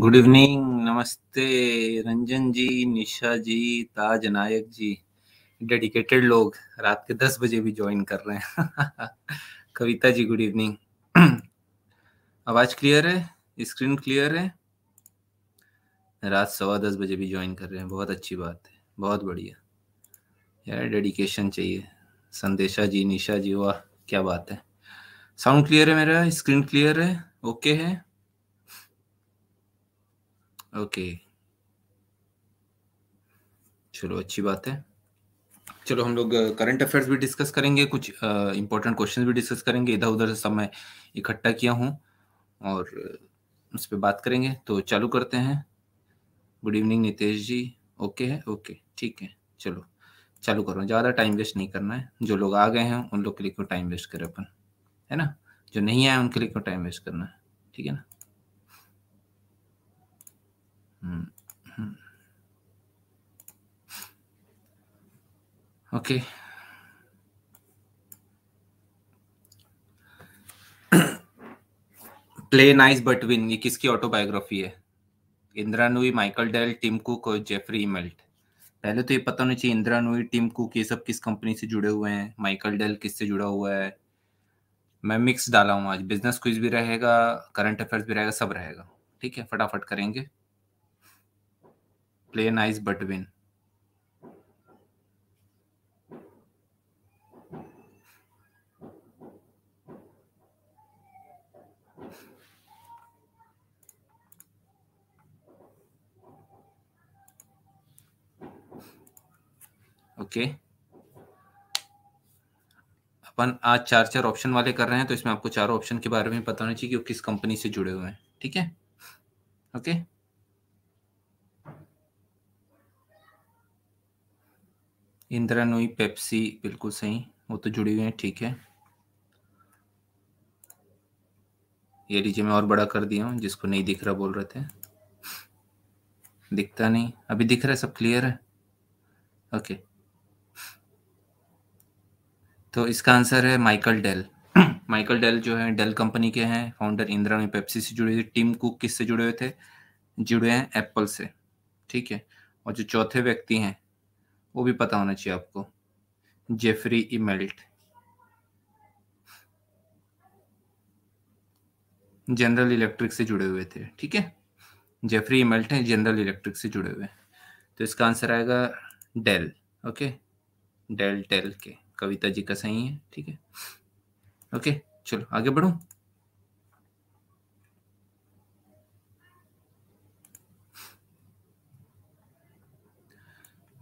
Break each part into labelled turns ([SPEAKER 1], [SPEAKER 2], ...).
[SPEAKER 1] Good evening नमस्ते रंजन जी निशा जी ताज नायक जी dedicated लोग रात के दस बजे भी ज्वाइन कर रहे हैं कविता जी गुड इवनिंग आवाज क्लियर है स्क्रीन क्लियर है रात सवा दस बजे भी ज्वाइन कर रहे हैं बहुत अच्छी बात है बहुत बढ़िया यार डेडिकेशन चाहिए संदेशा जी निशा जी वाह क्या बात है साउंड क्लियर है मेरा स्क्रीन क्लियर है ओके है ओके चलो अच्छी बात है चलो हम लोग करंट अफेयर्स भी डिस्कस करेंगे कुछ इंपॉर्टेंट क्वेश्चन भी डिस्कस करेंगे इधर उधर से सब मैं इकट्ठा किया हूँ और उस पर बात करेंगे तो चालू करते हैं good evening Nitesh ji okay है ओके ठीक है चलो चालू करो ज़्यादा टाइम वेस्ट नहीं करना है जो लोग आ गए हैं उन लोग के लिए क्यों टाइम वेस्ट करें अपन है ना जो नहीं
[SPEAKER 2] आए उनके लिए क्यों टाइम वेस्ट करना है ठीक है ना Hmm. Hmm. Hmm. Okay.
[SPEAKER 1] Play nice but win ये किसकी ऑटोबायोग्राफी है Indira Nooyi Michael Dell Tim Cook और जेफरी इमेल्ट पहले तो ये पता होना चाहिए इंदिरा नुई टिम कुक ये सब किस कंपनी से जुड़े हुए हैं माइकल डेल किससे जुड़ा हुआ है मैं मिक्स डाला हूँ आज बिजनेस क्विज भी रहेगा करंट अफेयर्स भी रहेगा सब रहेगा ठीक है फटाफट करेंगे Play nice but win. Okay okay. अपन आज चार चार ऑप्शन वाले कर रहे हैं तो इसमें आपको चारों ऑप्शन के बारे में पता होना चाहिए कि वो किस कंपनी से जुड़े हुए हैं
[SPEAKER 2] ठीक है ओके okay?
[SPEAKER 1] इंदिरा नोई पेप्सी बिल्कुल सही वो तो जुड़ी हुई है ठीक है ये लीजिए मैं और बड़ा कर दिया हूँ जिसको नहीं दिख रहा बोल रहे थे दिखता नहीं अभी दिख रहा है सब क्लियर है ओके तो इसका आंसर है माइकल डेल माइकल डेल जो है डेल कंपनी के हैं फाउंडर इंदिरा नुई पेप्सी से जुड़े हुए टीम कुक किससे जुड़े हुए थे जुड़े हैं एप्पल से ठीक है और जो चौथे व्यक्ति हैं वो भी पता होना चाहिए आपको जेफरी इमेल्ट जनरल इलेक्ट्रिक से जुड़े हुए थे ठीक है जेफरी इमेल्ट हैं जनरल इलेक्ट्रिक से जुड़े हुए तो इसका आंसर आएगा डेल ओके डेल टेल के कविता जी का सही है ठीक है ओके चलो आगे बढ़ू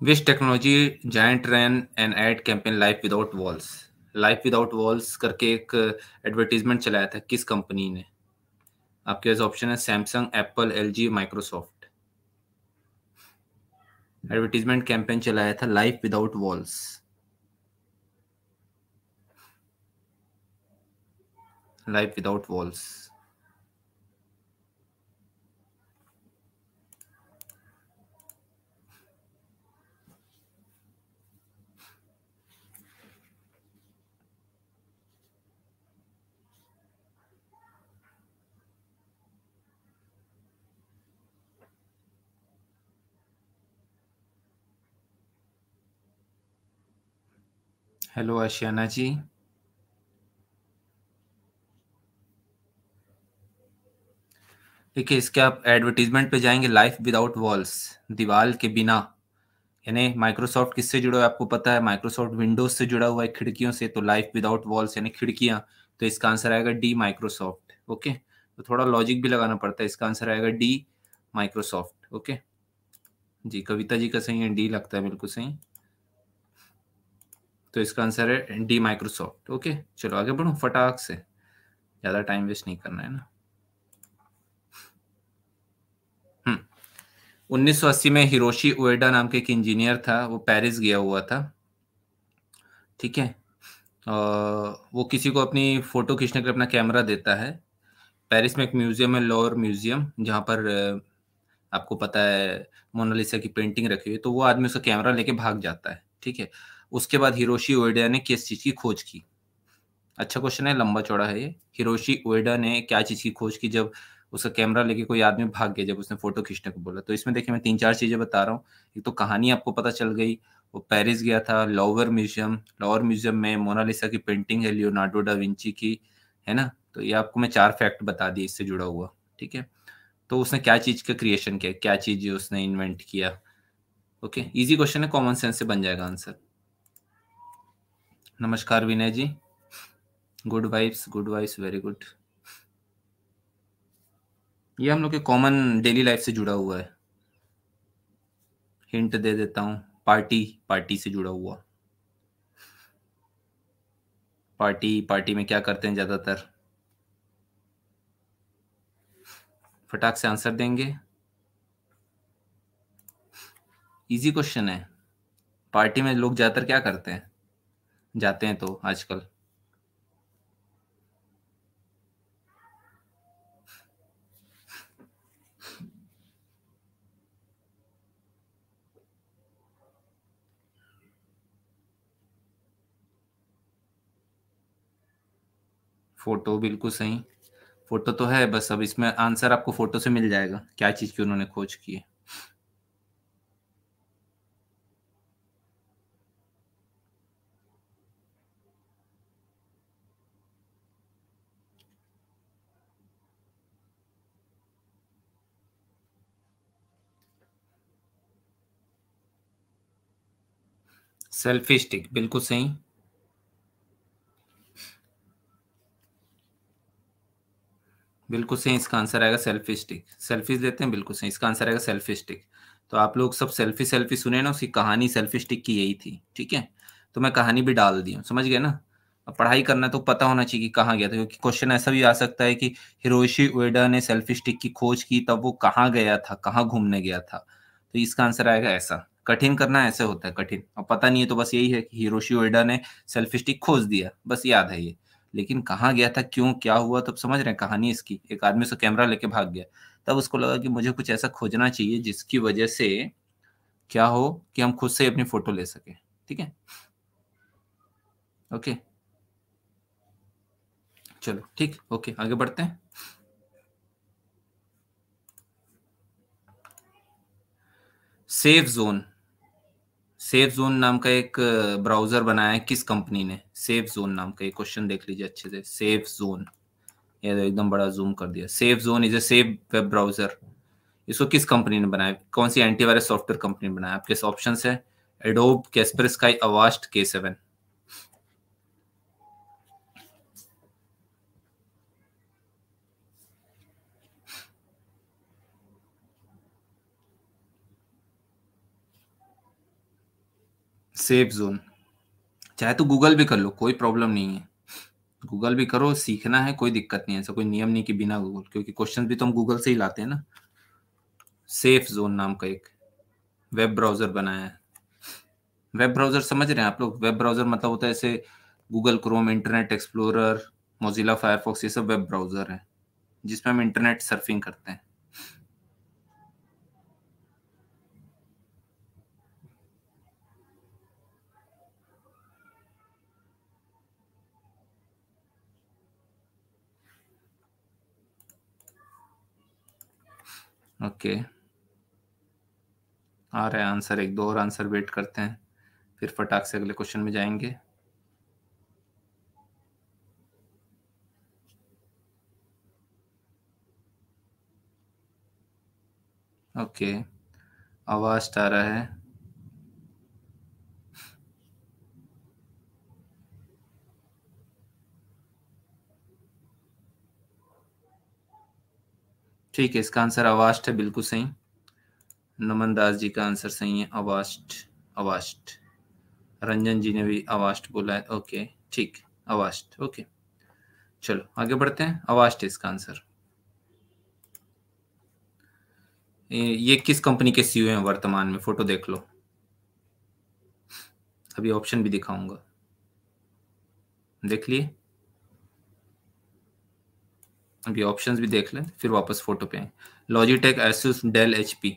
[SPEAKER 1] which technology giant ran an ad campaign life without walls life without walls करके एक एडवर्टीजमेंट चलाया था किस कंपनी ने आपके पास ऑप्शन है Samsung Apple L G Microsoft advertisement campaign चलाया था life without walls life without walls hello Ashiyana ji देखिए इसके आप एडवर्टीजमेंट पे जाएंगे लाइफ विदाउट वॉल्स दीवाल के बिना यानी माइक्रोसॉफ्ट किससे जुड़ा हुआ है आपको पता है माइक्रोसॉफ्ट विंडोज से जुड़ा हुआ है खिड़कियों से तो लाइफ विदाउट वॉल्स यानी खिड़कियां तो इसका आंसर आएगा डी माइक्रोसॉफ्ट ओके तो थोड़ा लॉजिक भी लगाना पड़ता है इसका आंसर आएगा D Microsoft okay ji Kavita ji का सही है डी लगता है बिल्कुल सही तो इसका आंसर है डी माइक्रोसॉफ्ट ओके चलो आगे बढ़ो फटाक से ज्यादा टाइम वेस्ट नहीं करना है ना हम्म 1980 में हिरोशी ओएडा नाम के एक इंजीनियर था वो पेरिस गया हुआ था ठीक है वो किसी को अपनी फोटो खींचने के लिए अपना कैमरा देता है पेरिस में एक म्यूजियम है लोअर म्यूजियम जहाँ पर आपको पता है मोनालिसा की पेंटिंग रखी हुई है तो वो आदमी उसका कैमरा लेके भाग जाता है ठीक है उसके बाद हिरोशी ओएडा ने किस चीज़ की खोज की अच्छा क्वेश्चन है लंबा चौड़ा है ये हिरोशी ओएडा ने क्या चीज़ की खोज की जब उसका कैमरा लेके कोई आदमी भाग गया जब उसने फोटो खींचने को बोला तो इसमें देखिए मैं तीन चार चीज़ें बता रहा हूँ एक तो कहानी आपको पता चल गई वो पेरिस गया था लॉवर म्यूजियम लॉवर म्यूजियम में मोनालिसा की पेंटिंग है लियोनार्डो डा विंची की है ना तो ये आपको मैं चार फैक्ट बता दिए इससे जुड़ा हुआ ठीक है तो उसने क्या चीज़ का क्रिएशन किया क्या चीज़ उसने इन्वेंट किया ओके इजी क्वेश्चन है कॉमन सेंस से बन जाएगा आंसर नमस्कार Vinay ji good vibes good vibes very good ये हम लोग के कॉमन डेली लाइफ से जुड़ा हुआ है हिंट दे देता हूँ पार्टी पार्टी से जुड़ा हुआ पार्टी पार्टी में क्या करते हैं ज़्यादातर फटाक से आंसर देंगे इजी क्वेश्चन है पार्टी में लोग ज़्यादातर क्या करते हैं जाते हैं तो आजकल फोटो बिल्कुल सही फोटो तो है बस अब इसमें आंसर आपको फोटो से मिल जाएगा क्या चीज़ की उन्होंने खोज की है सेल्फी स्टिक बिल्कुल सही बिल्कुल सही इसका आंसर आएगा सेल्फी स्टिक सेल्फीज देते हैं बिल्कुल सही इसका आंसर आएगा सेल्फी स्टिक तो आप लोग सब सेल्फी सेल्फी सुने ना उसकी कहानी सेल्फी स्टिक की यही थी ठीक है तो मैं कहानी भी डाल दी हूँ समझ गए ना अब पढ़ाई करना तो पता होना चाहिए कि कहाँ गया था क्योंकि क्वेश्चन ऐसा भी आ सकता है कि हिरोशी ओडा ने सेल्फी स्टिक की खोज की तब वो कहाँ गया था कहाँ घूमने गया था तो इसका आंसर आएगा ऐसा कठिन करना ऐसे होता है कठिन और पता नहीं है तो बस यही है कि हिरोशी ओएडा ने सेल्फ स्टिक खोज दिया बस याद है ये लेकिन कहाँ गया था क्यों क्या हुआ तब समझ रहे हैं कहानी इसकी एक आदमी से कैमरा लेके भाग गया तब उसको लगा कि मुझे कुछ ऐसा खोजना चाहिए जिसकी वजह से क्या हो कि हम खुद से अपनी फोटो ले सके ठीक है ओके चलो ठीक ओके आगे बढ़ते हैं सेफ जोन सेफ जोन नाम का एक ब्राउजर बनाया है किस कंपनी ने सेफ जोन नाम का एक क्वेश्चन देख लीजिए अच्छे से सेफ जोन ये तो एकदम बड़ा जूम कर दिया safe zone is a safe web browser इसको किस कंपनी ने बनाया कौन सी एंटीवायरस सॉफ्टवेयर कंपनी ने बनाया आपके ऑप्शन है Adobe Kaspersky Avast K seven safe zone चाहे तो गूगल भी कर लो कोई प्रॉब्लम नहीं है गूगल भी करो सीखना है कोई दिक्कत नहीं है ऐसा कोई नियम नहीं कि बिना गूगल क्योंकि क्वेश्चन भी तो हम गूगल से ही लाते हैं ना सेफ जोन नाम का एक वेब ब्राउजर बनाया है वेब ब्राउजर समझ रहे हैं आप लोग वेब ब्राउजर मतलब होता है ऐसे Google Chrome Internet Explorer Mozilla Firefox ये सब वेब ब्राउजर है जिसमें हम इंटरनेट सर्फिंग करते हैं ओके आ रहा है आंसर एक दो और आंसर वेट करते हैं फिर फटाक से अगले क्वेश्चन में जाएंगे ओके आवाज़ आ रहा है ठीक है इसका आंसर अवास्ट है बिल्कुल सही नमन दास जी का आंसर सही है अवास्ट अवास्ट रंजन जी ने भी अवास्ट बोला है ओके ठीक अवास्ट ओके चलो आगे बढ़ते हैं अवास्ट है इसका आंसर ये किस कंपनी के सीईओ e हैं वर्तमान में फोटो देख लो अभी ऑप्शन भी दिखाऊंगा देख लिए अभी ऑप्शंस भी देख लें फिर वापस फोटो पे आए Logitech Asus Dell H P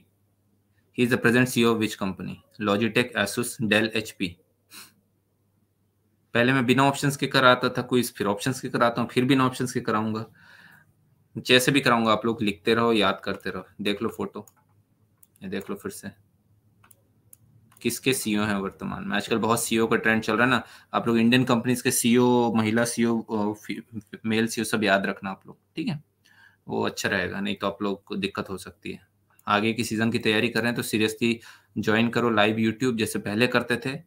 [SPEAKER 1] he is the present CEO of which company Logitech Asus Dell H P पहले मैं बिना ऑप्शंस के कराता था कोई फिर ऑप्शंस के कराता हूँ फिर बिना ऑप्शंस के कराऊंगा जैसे भी कराऊंगा आप लोग लिखते रहो याद करते रहो देख लो फोटो ये देख लो फिर से किसके सीईओ e हैं वर्तमान में आजकल बहुत सीईओ e का ट्रेंड चल रहा है ना आप लोग इंडियन कंपनीज के सीईओ e महिला सीईओ मेल सीईओ सब याद रखना आप लोग ठीक है वो अच्छा रहेगा नहीं तो आप लोग को दिक्कत हो सकती है आगे की सीज़न की तैयारी कर रहे हैं तो सीरियसली ज्वाइन करो लाइव यूट्यूब जैसे पहले करते थे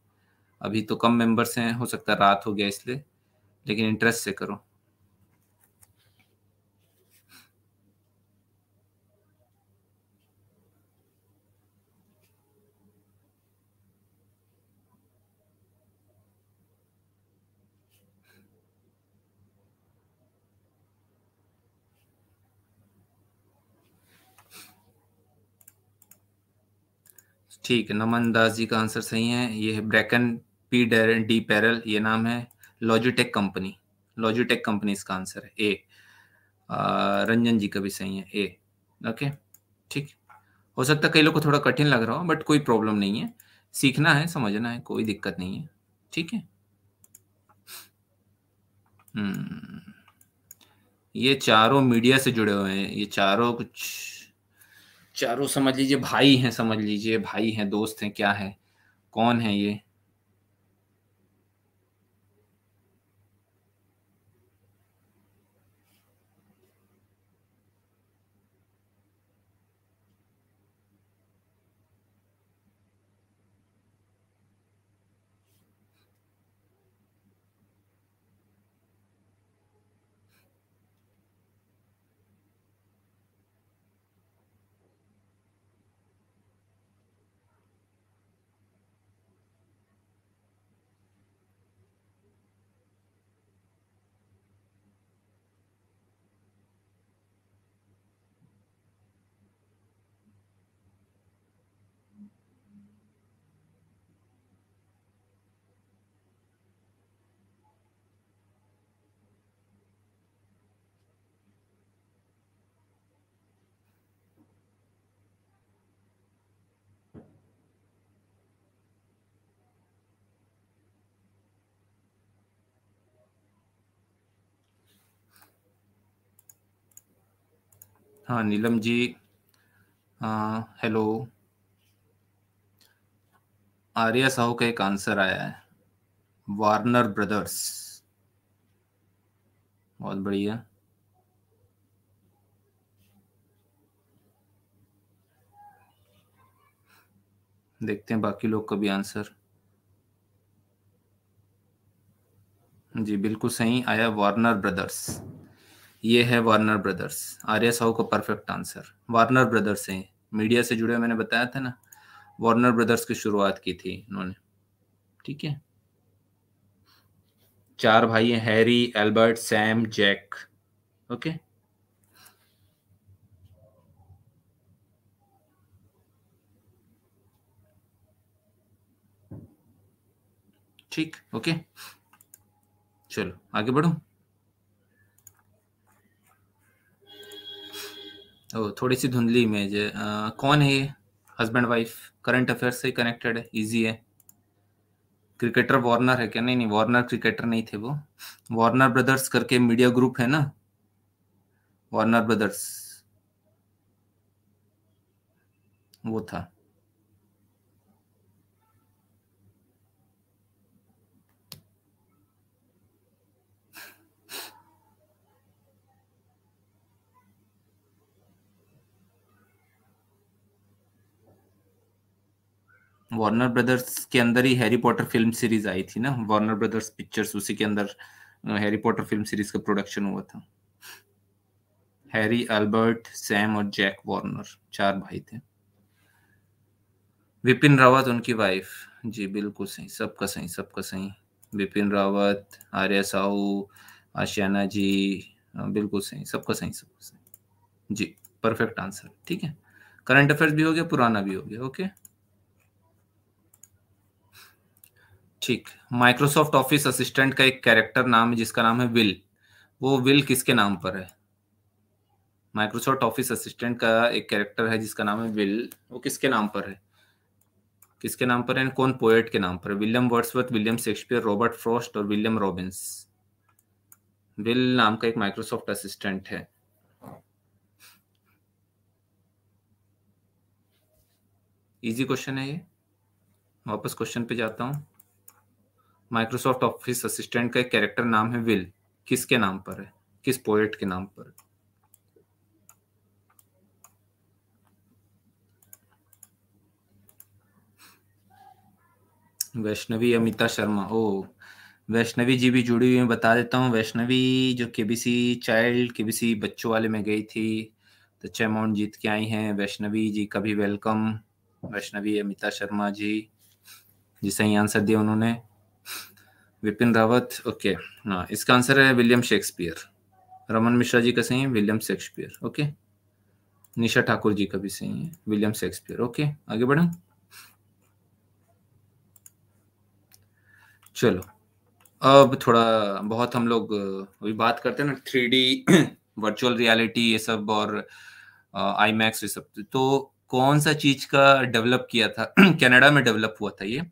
[SPEAKER 1] अभी तो कम मेंबर्स हैं हो सकता है रात हो गया इसलिए लेकिन इंटरेस्ट से करो ठीक है नमन दास जी का आंसर सही है ये है ब्रैकन पी डी पैरल ये नाम है लॉजिटेक कंपनी लॉजिटेक कंपनी इसका आंसर है ए रंजन जी का भी सही है ए ओके ठीक हो सकता है कई लोग को थोड़ा कठिन लग रहा हो बट कोई प्रॉब्लम नहीं है सीखना है समझना है कोई दिक्कत नहीं है ठीक है हम्म। ये चारों मीडिया से जुड़े हुए हैं ये चारों कुछ चारों समझ लीजिए भाई हैं समझ लीजिए भाई हैं दोस्त हैं क्या है कौन है ये हाँ नीलम जी हाँ हेलो आर्या साहू का एक आंसर आया है वार्नर ब्रदर्स बहुत बढ़िया देखते हैं बाकी लोग का भी आंसर जी बिल्कुल सही आया वार्नर ब्रदर्स ये है वार्नर ब्रदर्स आर्या साहू का परफेक्ट आंसर वार्नर ब्रदर्स हैं मीडिया से जुड़े मैंने बताया था ना वार्नर ब्रदर्स की शुरुआत की थी इन्होंने ठीक है चार भाई हैं Harry Albert Sam Jack okay ठीक ओके चलो आगे बढ़ो ओ, तो थोड़ी सी धुंधली इमेज है आ, कौन है ये हस्बैंड वाइफ करंट अफेयर से कनेक्टेड है इजी है क्रिकेटर वार्नर है क्या नहीं नहीं वार्नर क्रिकेटर नहीं थे वो वार्नर ब्रदर्स करके मीडिया ग्रुप है ना वार्नर ब्रदर्स वो था वार्नर ब्रदर्स के अंदर ही हैरी पॉटर फिल्म सीरीज आई थी ना वार्नर ब्रदर्स पिक्चर्स उसी के अंदर हैरी पॉटर फिल्म सीरीज का प्रोडक्शन हुआ था हैरी अल्बर्ट सैम और जैक वार्नर चार भाई थे विपिन रावत उनकी वाइफ जी बिल्कुल सही सबका सही सबका सही विपिन रावत आर्या साहू आशियाना जी बिल्कुल सही सबका सही सबका सही जी परफेक्ट आंसर ठीक है करंट अफेयर्स भी हो गया पुराना भी हो गया ओके ठीक माइक्रोसॉफ्ट ऑफिस असिस्टेंट का एक कैरेक्टर नाम है जिसका नाम है विल वो विल किसके नाम पर है माइक्रोसॉफ्ट ऑफिस असिस्टेंट का एक कैरेक्टर है जिसका नाम है विल वो किसके नाम पर है किसके नाम पर है कौन पोएट के नाम पर William Wordsworth William Shakespeare Robert Frost और विलियम रॉबिन्स विल नाम का एक माइक्रोसॉफ्ट असिस्टेंट है इजी क्वेश्चन है ये वापस क्वेश्चन पे जाता हूं माइक्रोसॉफ्ट ऑफिस असिस्टेंट का एक कैरेक्टर नाम है विल किसके नाम पर है किस पोएट के नाम पर वैष्णवी अमिता शर्मा ओ वैष्णवी जी भी जुड़ी हुई है बता देता हूँ वैष्णवी जो केबीसी चाइल्ड केबीसी बच्चों वाले में गई थी तो छह अमाउंट जीत के आई हैं वैष्णवी जी का भी वेलकम वैष्णवी अमिता शर्मा जी जी सही आंसर दिया उन्होंने विपिन रावत ओके हाँ इसका आंसर है विलियम शेक्सपियर रमन मिश्रा जी का सही है William Shakespeare okay Nisha Thakur ji का भी सही है विलियम शेक्सपियर ओके आगे बढ़ें चलो अब थोड़ा बहुत हम लोग अभी बात करते हैं ना थ्री डी वर्चुअल रियलिटी ये सब और आई मैक्स ये सब तो कौन सा चीज का डेवलप किया था कनाडा में डेवलप हुआ था ये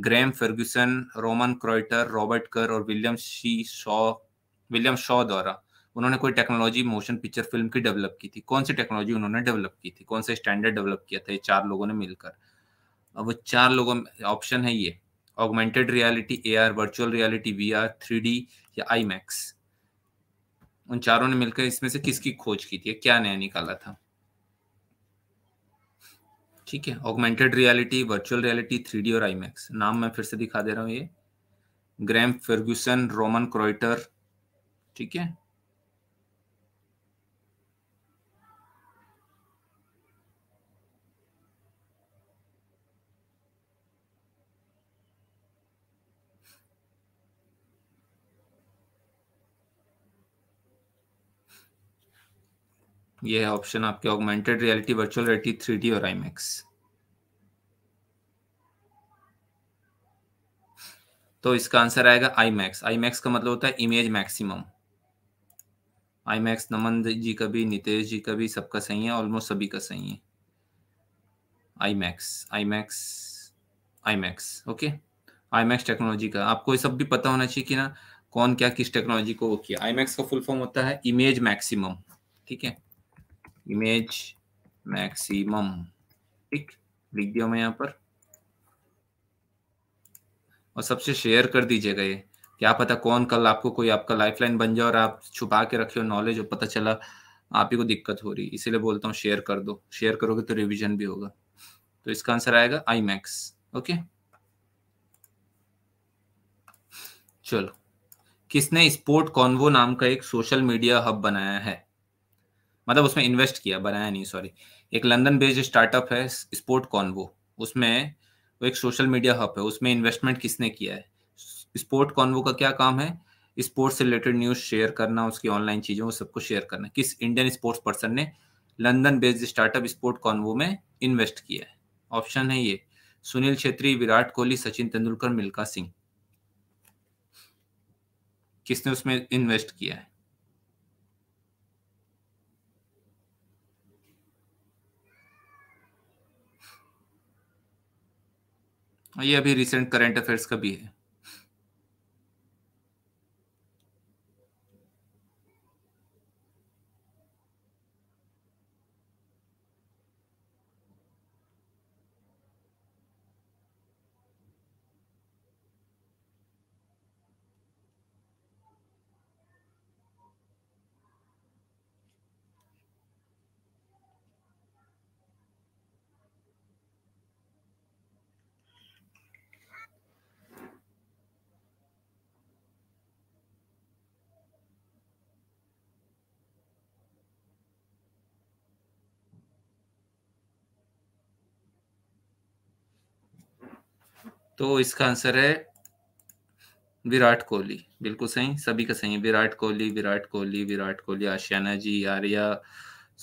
[SPEAKER 1] Graeme Ferguson Roman Kroitor Robert Kerr और विलियम शी शॉ विलियम शॉ द्वारा उन्होंने कोई टेक्नोलॉजी मोशन पिक्चर फिल्म की डेवलप की थी कौन सी टेक्नोलॉजी उन्होंने डेवलप की थी कौन सा स्टैंडर्ड डेवलप किया था ये चार लोगों ने मिलकर अब वो चार लोगों में ऑप्शन है ये augmented reality A R virtual reality V R three D या आई मैक्स उन चारों ने मिलकर इसमें से किसकी खोज की थी क्या नया निकाला था ठीक है augmented reality virtual reality three और आई नाम मैं फिर से दिखा दे रहा हूँ ये ग्रैम फर्ग्यूसन रोमन क्रॉइटर ठीक है ये है ऑप्शन आपके augmented reality virtual reality three और आईमैक्स तो इसका आंसर आएगा आई मैक्स आई मैक्स का मतलब होता है image maximum IMAX Naman ji का भी नितेश जी का भी सबका सही है ऑलमोस्ट सभी का सही है IMAX IMAX IMAX okay IMAX technology का आपको ये सब भी पता होना चाहिए कि ना कौन क्या किस टेक्नोलॉजी को वो किया आई मैक्स का फुल फॉर्म होता है इमेज मैक्सिमम ठीक है इमेज मैक्सिमम ठीक लिख दिया मैं यहाँ पर और सबसे शेयर कर दीजिएगा ये क्या पता कौन कल आपको कोई आपका लाइफलाइन बन जाए और आप छुपा के रखे हो नॉलेज और पता चला आप ही को दिक्कत हो रही इसीलिए बोलता हूँ शेयर कर दो शेयर करोगे तो रिविजन भी होगा तो इसका आंसर आएगा आई मैक्स ओके चलो किसने स्पोर्ट कॉन्वो नाम का एक सोशल मीडिया हब बनाया है मतलब उसमें इन्वेस्ट किया बनाया नहीं सॉरी एक लंदन बेस्ड स्टार्टअप है स्पोर्ट कॉन्वो उसमें वो एक सोशल मीडिया हब है उसमें इन्वेस्टमेंट किसने किया है स्पोर्ट कॉन्वो का क्या काम है स्पोर्ट्स से रिलेटेड न्यूज शेयर करना उसकी ऑनलाइन चीजों को सबको शेयर करना किस इंडियन स्पोर्ट्स पर्सन ने London based startup sport convo में इन्वेस्ट किया है ऑप्शन है ये सुनील छेत्री विराट कोहली सचिन तेंदुलकर मिल्का सिंह किसने उसमें इन्वेस्ट किया है ये अभी रिसेंट करंट अफेयर्स का भी है तो इसका आंसर है विराट कोहली बिल्कुल सही सभी का सही विराट कोहली विराट कोहली विराट कोहली आशियाना जी आर्या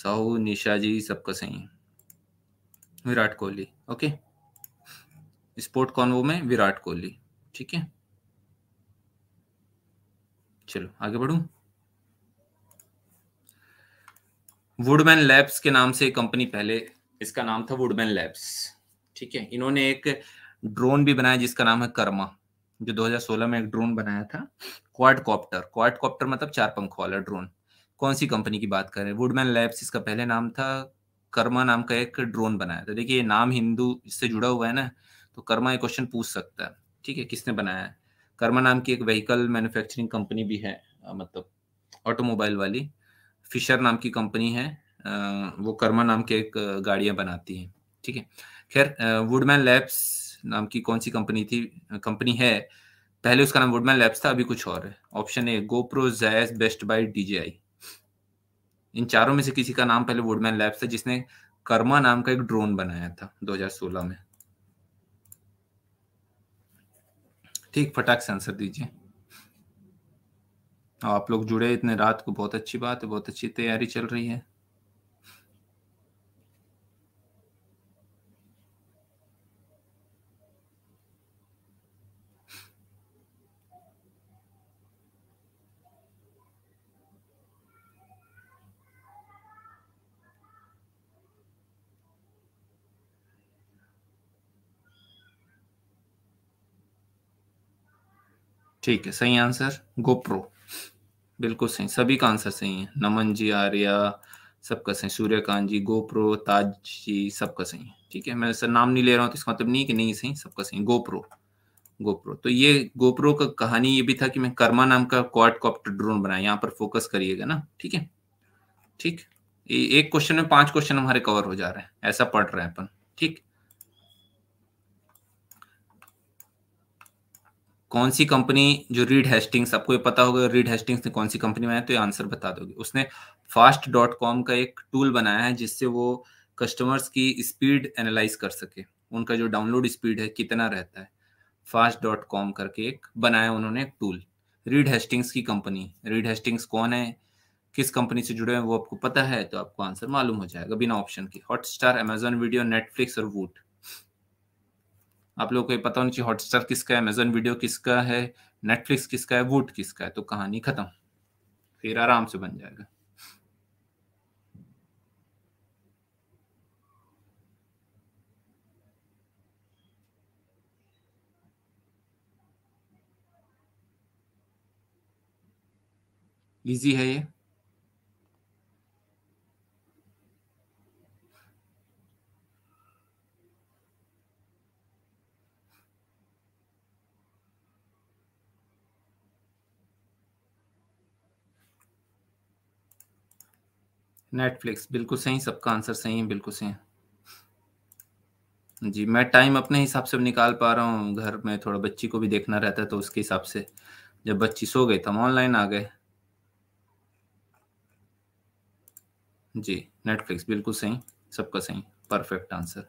[SPEAKER 1] साहू निशा जी सबका सही विराट कोहली ओके स्पोर्ट कौन वो में विराट कोहली ठीक है चलो आगे बढ़ू वुडमैन लैब्स के नाम से कंपनी पहले इसका नाम था वुडमैन लैब्स ठीक है इन्होंने एक ड्रोन भी बनाया जिसका नाम है कर्मा जो 2016 में एक ड्रोन बनाया था क्वाड कॉप्टर क्वाड कॉप्टर मतलब चार पंख वाला ड्रोन कौन सी कंपनी की बात करें वुडमैन लैब्स इसका पहले नाम था कर्मा नाम का एक ड्रोन बनाया था देखिए नाम हिंदू इससे जुड़ा हुआ है ना तो कर्मा ये क्वेश्चन पूछ सकता है ठीक है किसने बनाया है कर्मा नाम की एक व्हीकल मैन्युफैक्चरिंग कंपनी भी है मतलब ऑटोमोबाइल वाली फिशर नाम की कंपनी है वो कर्मा नाम के एक गाड़ियां बनाती है ठीक है खैर वुडमैन लैब्स नाम की कौन सी कंपनी थी कंपनी है पहले उसका नाम वुडमैन लैब्स था अभी कुछ और है ऑप्शन ए गोप्रो जैस बेस्ट बाय डीजीआई इन चारों में से किसी का नाम पहले वुडमैन लैब्स था जिसने कर्मा नाम का एक ड्रोन बनाया था 2016 में ठीक फटाक से आंसर दीजिए आप लोग जुड़े इतने रात को बहुत अच्छी बात है बहुत अच्छी तैयारी चल रही है ठीक है सही आंसर गोप्रो बिल्कुल सही सभी का आंसर सही है नमन जी आर्या सबका सही सूर्यकांत जी गोप्रो ताज जी सबका सही है ठीक है मैं सर नाम नहीं ले रहा हूँ तो इसका मतलब नहीं कि नहीं सही सबका सही गोप्रो गोप्रो तो ये गोप्रो का कहानी ये भी था कि मैं कर्मा नाम का क्वाडकॉप्टर ड्रोन बनाया यहाँ पर फोकस करिएगा ना ठीक है ठीक एक क्वेश्चन में पांच क्वेश्चन हमारे कवर हो जा रहे हैं ऐसा पढ़ रहे हैं अपन ठीक कौन सी कंपनी जो रीड हेस्टिंग्स आपको ये पता होगा रीड हेस्टिंग्स ने कौन सी कंपनी बनाया तो ये आंसर बता दोगे उसने फास्ट डॉट कॉम का एक टूल बनाया है जिससे वो कस्टमर्स की स्पीड एनालाइज कर सके उनका जो डाउनलोड स्पीड है कितना रहता है फास्ट डॉट कॉम करके एक बनाया उन्होंने एक टूल रीड हेस्टिंग्स की कंपनी रीड हेस्टिंग्स कौन है किस कंपनी से जुड़े हैं वो आपको पता है तो आपको आंसर मालूम हो जाएगा बिना ऑप्शन के हॉटस्टार अमेजोन वीडियो नेटफ्लिक्स और वूट आप लोगों को पता होना चाहिए हॉटस्टार किसका है अमेजोन वीडियो किसका है नेटफ्लिक्स किसका है वुड किसका है तो कहानी खत्म फिर आराम से बन जाएगा इजी है ये नेटफ्लिक्स बिल्कुल सही सबका आंसर सही है बिल्कुल सही है जी मैं टाइम अपने हिसाब से निकाल पा रहा हूँ घर में थोड़ा बच्ची को भी देखना रहता है तो उसके हिसाब से जब बच्ची सो गई तो हम ऑनलाइन आ गए जी नेटफ्लिक्स बिल्कुल सही सबका सही परफेक्ट आंसर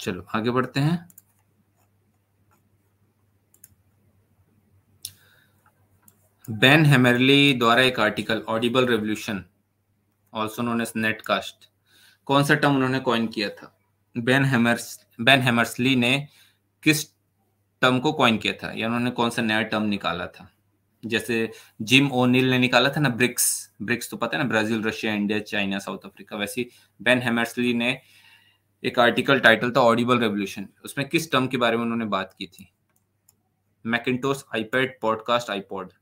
[SPEAKER 1] चलो आगे बढ़ते हैं बेन हेमरली द्वारा एक article audible revolution also known as netcast कौन सा टर्म उन्होंने कॉइन किया था बेन हेमर्स बेन हेमर्सली ने किस टर्म को कॉइन किया था या उन्होंने कौन सा नया टर्म निकाला था जैसे जिम ओ नील ने निकाला था ना ब्रिक्स ब्रिक्स तो पता है ना Brazil Russia India China South Africa वैसी बेन हेमर्सली ने एक आर्टिकल टाइटल था ऑडिबल रेवोल्यूशन उसमें किस टर्म के बारे में उन्होंने बात की थी Macintosh iPad podcast iPod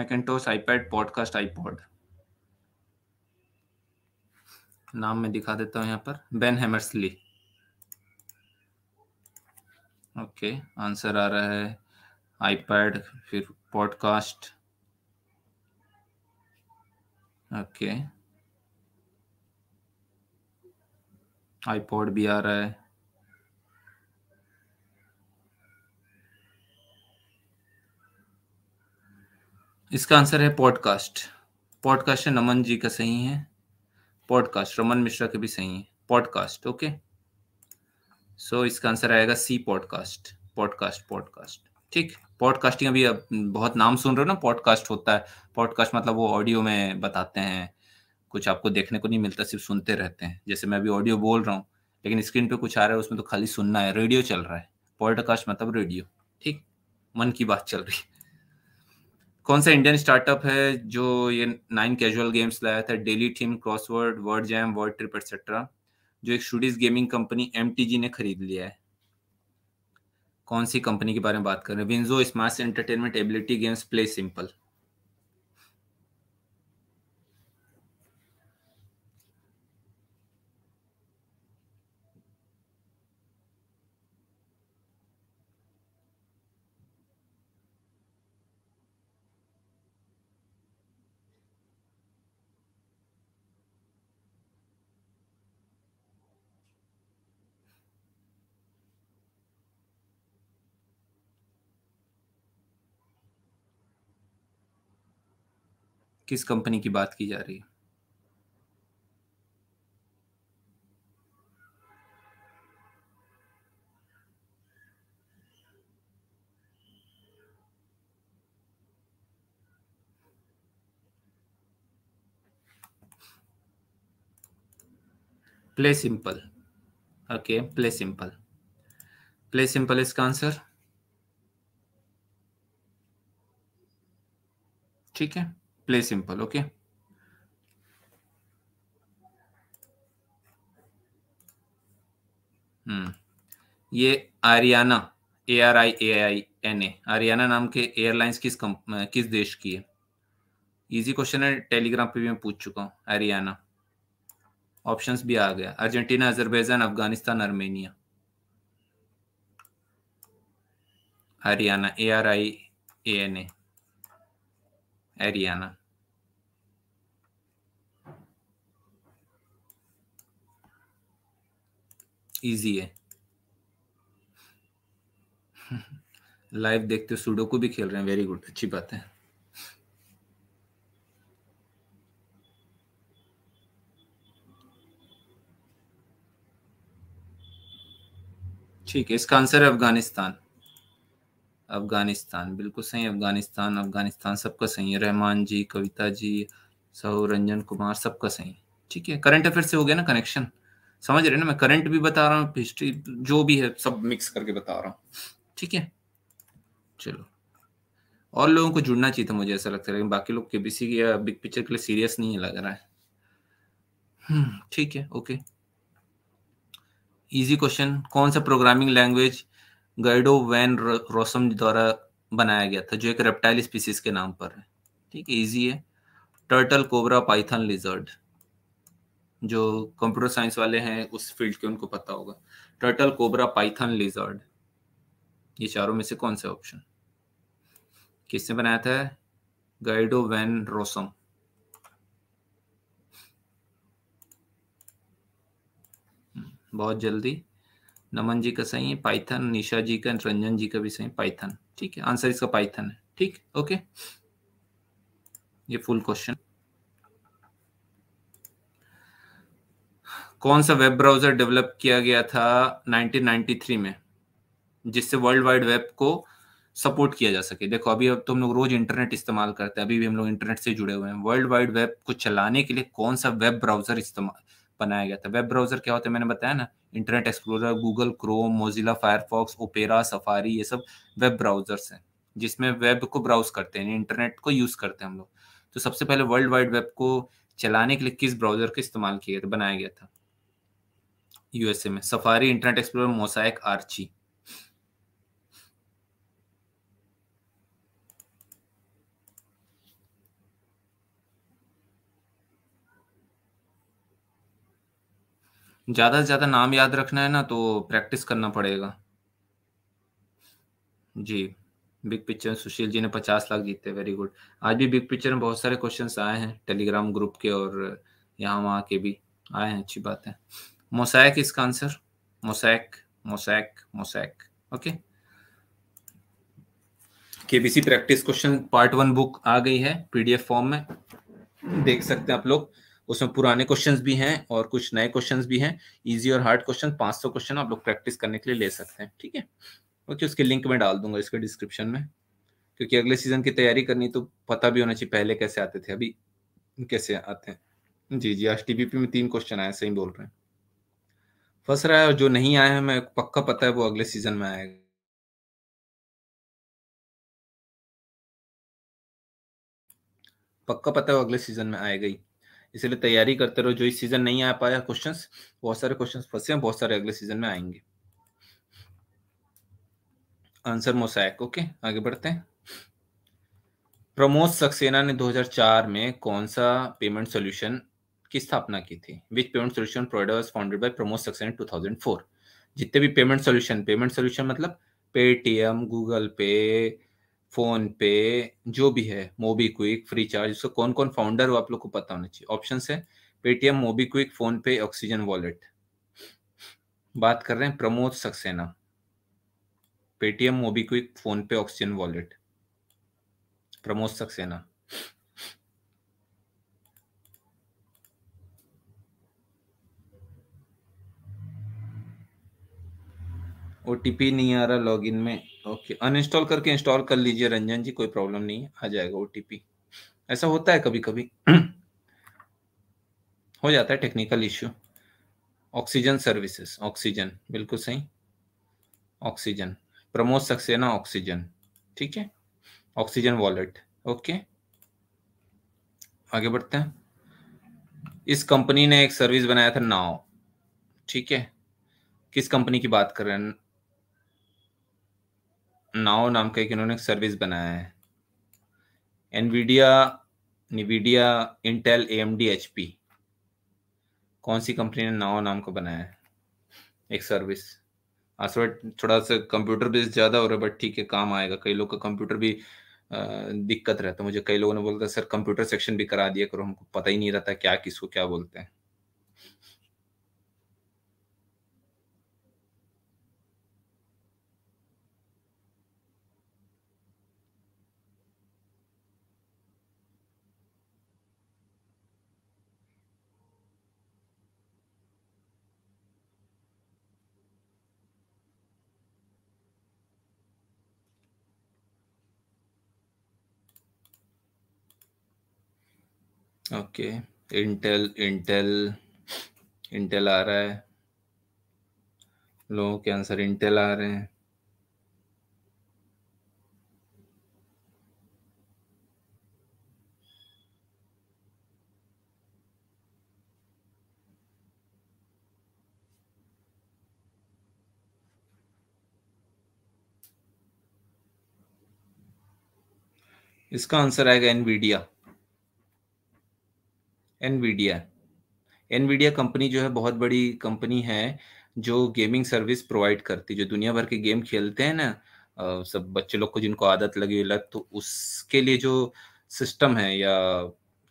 [SPEAKER 1] Macintosh iPad podcast iPod नाम मैं दिखा देता हूं यहां पर बेन हेमर्सली ओके आंसर आ रहा है आईपैड फिर पॉडकास्ट ओके आईपॉड भी आ रहा है इसका आंसर है पॉडकास्ट पॉडकास्ट नमन जी का सही है पॉडकास्ट रमन मिश्रा के भी सही है पॉडकास्ट ओके सो इसका आंसर आएगा सी पॉडकास्ट पॉडकास्ट पॉडकास्ट ठीक पॉडकास्टिंग अभी अब बहुत नाम सुन रहे हो ना पॉडकास्ट होता है पॉडकास्ट मतलब वो ऑडियो में बताते हैं कुछ आपको देखने को नहीं मिलता सिर्फ सुनते रहते हैं जैसे मैं अभी ऑडियो बोल रहा हूँ लेकिन स्क्रीन पे कुछ आ रहा है उसमें तो खाली सुनना है रेडियो चल रहा है पॉडकास्ट मतलब रेडियो ठीक मन की बात चल रही है कौन सा इंडियन स्टार्टअप है जो ये नाइन कैजुअल गेम्स लाया था daily theme crossword word jam word trip etcetera जो एक शूडीज गेमिंग कंपनी एम ने खरीद लिया है कौन सी कंपनी के बारे में बात कर रहे हैं WinZO smart entertainment ability games Play Simple किस कंपनी की बात की जा रही है Play Simple okay Play Simple Play Simple इसका आंसर ठीक है play simple, okay? हम्म ये Ariana A R I A I N A Ariana नाम के एयरलाइंस किस किस देश की है इजी क्वेश्चन है टेलीग्राम पे भी मैं पूछ चुका हूँ हरियाणा ऑप्शन भी आ गया Argentina Azerbaijan Afghanistan Armenia Haryana A R I A N A Haryana easy है लाइव देखते हो को भी खेल रहे हैं वेरी गुड अच्छी बात है ठीक है इसका आंसर है अफगानिस्तान अफगानिस्तान बिल्कुल सही अफगानिस्तान अफगानिस्तान सबका सही है रहमान जी कविता जी सहु रंजन कुमार सबका सही ठीक है करंट अफेयर से हो गया ना कनेक्शन समझ रहे ना मैं करंट भी बता रहा हूँ हिस्ट्री जो भी है सब मिक्स करके बता रहा हूँ ठीक है चलो और लोगों को जुड़ना चाहिए था मुझे ऐसा लगता है लेकिन बाकी लोग केबीसी या बिग पिक्चर के लिए सीरियस नहीं लग रहा है हम्म, ठीक है ओके इजी क्वेश्चन कौन सा programming language Guido van Rossum द्वारा बनाया गया था जो एक रेप्टाइल स्पीसीज के नाम पर है ठीक है इजी है टर्टल कोबरा पाइथन लिजर्ड जो कंप्यूटर साइंस वाले हैं उस फील्ड के उनको पता होगा टर्टल कोबरा पाइथन लिजर्ड ये चारों में से कौन सा ऑप्शन किसने बनाया था गाइडो वैन रोसम बहुत जल्दी नमन जी का सही है पाइथन निशा जी का रंजन जी का भी सही पाइथन ठीक है आंसर इसका पाइथन है ठीक ओके ये फुल क्वेश्चन कौन सा वेब ब्राउजर डेवलप किया गया था 1993 में जिससे वर्ल्ड वाइड वेब को सपोर्ट किया जा सके देखो अभी अब तो हम लोग रोज इंटरनेट इस्तेमाल करते हैं अभी भी हम लोग इंटरनेट से जुड़े हुए हैं वर्ल्ड वाइड वेब को चलाने के लिए कौन सा वेब ब्राउजर इस्तेमाल बनाया गया था वेब ब्राउजर क्या होता है मैंने बताया ना Internet Explorer Google Chrome Mozilla Firefox Opera Safari ये सब वेब ब्राउजर्स हैं जिसमें वेब को ब्राउज करते हैं इंटरनेट को यूज करते हैं हम लोग तो सबसे पहले वर्ल्ड वाइड वेब को चलाने के लिए किस ब्राउजर का इस्तेमाल किया गया बनाया गया था यूएसए में Safari Internet Explorer Mosaic Archie ज्यादा से ज्यादा नाम याद रखना है ना तो प्रैक्टिस करना पड़ेगा जी बिग पिक्चर सुशील जी ने पचास लाख जीते वेरी गुड आज भी बिग पिक्चर में बहुत सारे क्वेश्चंस आए हैं टेलीग्राम ग्रुप के और यहाँ वहाँ के भी आए हैं अच्छी बात है mosaic is answer Mosaic mosaic mosaic mosaic okay KBC practice question part one book आ गई है पीडीएफ फॉर्म में देख सकते हैं आप लोग उसमें पुराने क्वेश्चंस भी हैं और कुछ नए क्वेश्चंस भी हैं इजी और हार्ड क्वेश्चन 500 क्वेश्चन आप लोग प्रैक्टिस करने के लिए ले सकते हैं ठीक है ओके उसके लिंक में डाल दूंगा इसके डिस्क्रिप्शन में क्योंकि अगले सीजन की तैयारी करनी तो पता भी होना चाहिए पहले कैसे आते थे अभी कैसे आते हैं जी जी आज टीबीपी में तीन क्वेश्चन आए सही बोल रहे हैं फंस रहा है और जो नहीं आया है मैं पक्का पता है वो अगले सीजन में आएगा पक्का पता है वो अगले सीजन में आएगा ही इसलिए तैयारी करते रहो जो इस सीजन नहीं आ पाया क्वेश्चंस बहुत सारे क्वेश्चंस फंसे हैं बहुत सारे अगले सीजन में आएंगे आंसर मोसाइक ओके आगे बढ़ते हैं प्रमोद सक्सेना ने 2004 में कौन सा पेमेंट सॉल्यूशन की स्थापना की थी which payment solution provider was founded by Pramod Saxena two thousand four जितने भी पेमेंट सोल्यूशन पेमेंट सोल्यूशन मतलब Paytm Google Pay PhonePe जो भी है मोबी क्विक फ्री चार्ज उसका कौन कौन फाउंडर वो आप लोग को पता होना चाहिए ऑप्शन है Paytm MobiKwik PhonePe Oxigen wallet बात कर रहे हैं Pramod Saxena Paytm MobiKwik PhonePe Oxigen wallet Pramod Saxena ओ नहीं आ रहा लॉगिन में ओके अनइंस्टॉल करके इंस्टॉल कर लीजिए रंजन जी कोई प्रॉब्लम नहीं है आ जाएगा ओ ऐसा होता है कभी कभी हो जाता है technical issue Oxigen services Oxigen बिल्कुल सही ऑक्सीजन प्रमोद सक्सेना ऑक्सीजन ठीक है ऑक्सीजन वॉलेट ओके आगे बढ़ते हैं इस कंपनी ने एक सर्विस बनाया था नाव ठीक है किस कंपनी की बात कर रहे हैं नाव नाम का एक इन्होंने सर्विस बनाया है Nvidia Nvidia Intel A M D H P कौन सी कंपनी ने नाव नाम का बनाया है एक सर्विस आज थोड़ा सा कंप्यूटर भी ज़्यादा हो रहा है बट ठीक है काम आएगा कई लोग का कंप्यूटर भी दिक्कत रहता है मुझे कई लोगों ने बोलता सर कंप्यूटर सेक्शन भी करा दिया करो हमको पता ही नहीं रहता क्या किसको क्या बोलते हैं ओके इंटेल इंटेल इंटेल आ रहा है लोगों के आंसर इंटेल आ रहे हैं इसका आंसर आएगा एनवीडिया एनवीडिया एनवीडिया कंपनी जो है बहुत बड़ी कंपनी है जो गेमिंग सर्विस प्रोवाइड करती है जो दुनिया भर के गेम खेलते हैं ना सब बच्चे लोग को जिनको आदत लगी हुई लग तो उसके लिए जो सिस्टम है या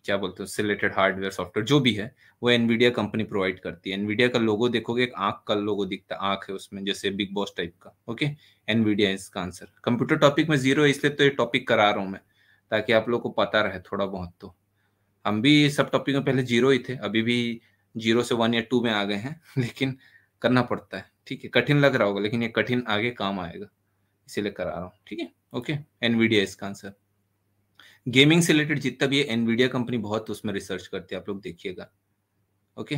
[SPEAKER 1] क्या बोलते हैं उससे रिलेटेड हार्डवेयर सॉफ्टवेयर जो भी है वो एनवीडिया कंपनी प्रोवाइड करती है एनवीडिया का लोगो देखोगे एक आंख का लोगो दिखता है आंख है उसमें जैसे बिग बॉस टाइप का ओके एनवीडिया इसका आंसर कंप्यूटर टॉपिक में जीरो है इसलिए तो ये टॉपिक करा रहा हूँ मैं ताकि आप लोग को पता रहे थोड़ा बहुत तो हम भी सब टॉपिक में पहले जीरो ही थे अभी भी जीरो से वन या टू में आ गए हैं लेकिन करना पड़ता है ठीक है कठिन लग रहा होगा लेकिन ये कठिन आगे काम आएगा इसीलिए करा रहा हूँ ठीक है ओके एनवीडिया इसका आंसर गेमिंग से रिलेटेड जितना भी एनवीडिया कंपनी बहुत उसमें रिसर्च करती है आप लोग देखिएगा ओके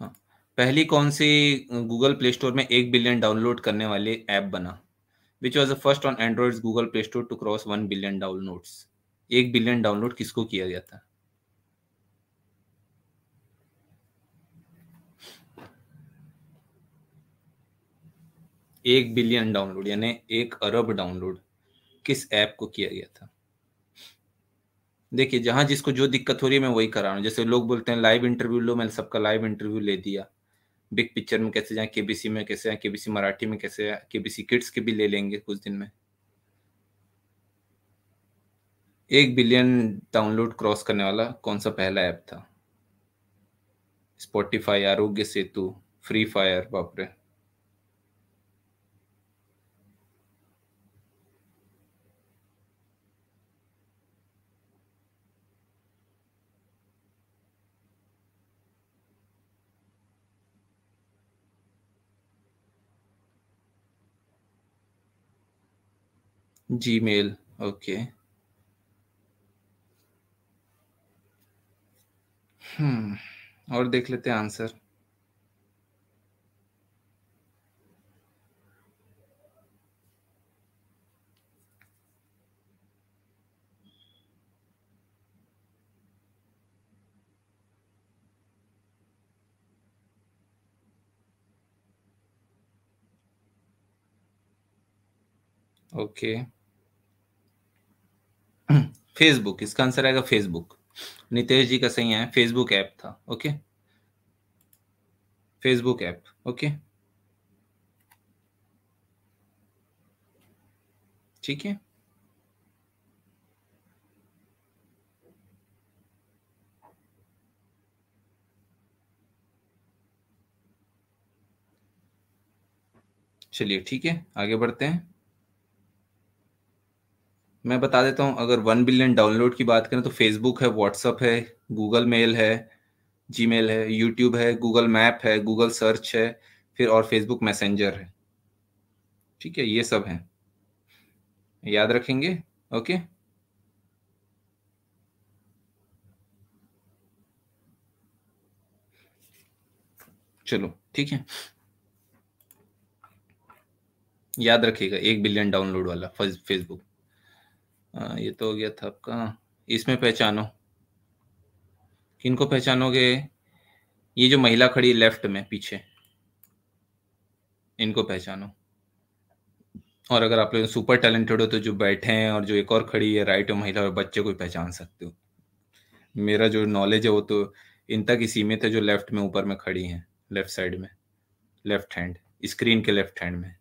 [SPEAKER 1] हाँ पहली कौन सी गूगल प्ले स्टोर में एक बिलियन डाउनलोड करने वाली ऐप बना which was the first on Android Google Play Store to cross one billion downloads एक बिलियन डाउनलोड किसको किया गया था एक बिलियन डाउनलोड यानी एक अरब डाउनलोड किस ऐप को किया गया था देखिए जहां जिसको जो दिक्कत हो रही है मैं वही करा रहा हूँ जैसे लोग बोलते हैं लाइव इंटरव्यू लो मैंने सबका लाइव इंटरव्यू ले दिया बिग पिक्चर में कैसे जाए केबीसी में कैसे जाएं केबीसी मराठी में कैसे केबीसी किड्स के भी ले लेंगे कुछ दिन में एक बिलियन डाउनलोड क्रॉस करने वाला कौन सा पहला ऐप था Spotify Aarogya Setu free fire बापरे Gmail. Okay. हम्म और देख लेते हैं आंसर ओके फेसबुक इसका आंसर आएगा फेसबुक नितेश जी का सही है फेसबुक ऐप था ओके फेसबुक ऐप ओके ठीक है चलिए ठीक है आगे बढ़ते हैं मैं बता देता हूँ अगर वन बिलियन डाउनलोड की बात करें तो फेसबुक है व्हाट्सअप है गूगल मेल है जी है यूट्यूब है गूगल मैप है गूगल सर्च है फिर और फेसबुक मैसेंजर है ठीक है ये सब है याद
[SPEAKER 2] रखेंगे ओके चलो ठीक है
[SPEAKER 1] याद रखिएगा एक बिलियन डाउनलोड वाला फेसबुक हाँ, ये तो हो गया था आपका इसमें पहचानो किनको पहचानोगे ये जो महिला खड़ी लेफ्ट में पीछे इनको पहचानो और अगर आप लोग सुपर टैलेंटेड हो तो जो बैठे हैं और जो एक और खड़ी है राइट महिला और बच्चे को पहचान सकते हो मेरा जो नॉलेज है वो तो इन तक ही सीमित है जो लेफ्ट में ऊपर में खड़ी है लेफ्ट साइड में लेफ्ट हैंड स्क्रीन के लेफ्ट हैंड में